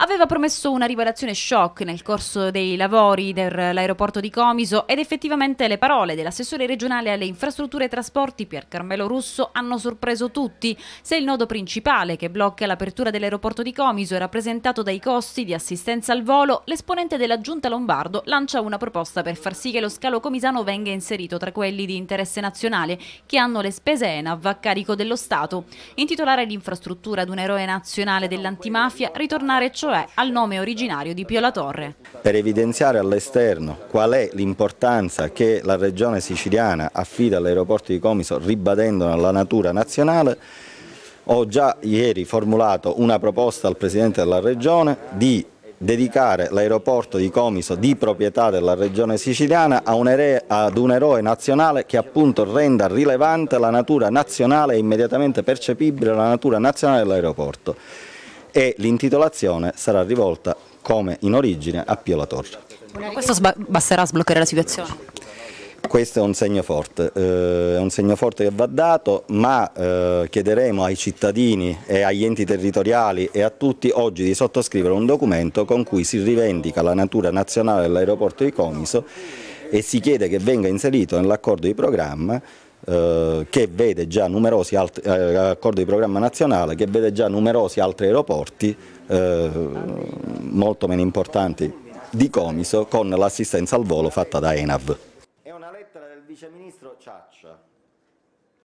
aveva promesso una rivelazione shock nel corso dei lavori dell'aeroporto di Comiso ed effettivamente le parole dell'assessore regionale alle infrastrutture e trasporti Pier Carmelo Russo hanno sorpreso tutti. Se il nodo principale che blocca l'apertura dell'aeroporto di Comiso è rappresentato dai costi di assistenza al volo, l'esponente della giunta Lombardo lancia una proposta per far sì che lo scalo comisano venga inserito tra quelli di interesse nazionale che hanno le spese ENAV a carico dello Stato. Intitolare l'infrastruttura ad un eroe nazionale dell'antimafia, ritornare ciò cioè al nome originario di Pio La Torre. Per evidenziare all'esterno qual è l'importanza che la regione siciliana affida all'aeroporto di Comiso ribadendo la natura nazionale, ho già ieri formulato una proposta al Presidente della Regione di dedicare l'aeroporto di Comiso di proprietà della regione siciliana un ere, ad un eroe nazionale che appunto renda rilevante la natura nazionale e immediatamente percepibile la natura nazionale dell'aeroporto e l'intitolazione sarà rivolta come in origine a Pio La Torre. Questo basterà a sbloccare la situazione? Questo è un segno forte, eh, è un segno forte che va dato, ma eh, chiederemo ai cittadini e agli enti territoriali e a tutti oggi di sottoscrivere un documento con cui si rivendica la natura nazionale dell'aeroporto di Comiso e si chiede che venga inserito nell'accordo di programma eh, che vede già numerosi altri, eh, accordo di programma nazionale, che vede già numerosi altri aeroporti eh, molto meno importanti di Comiso con l'assistenza al volo fatta da ENAV. È una lettera del viceministro Ciaccia.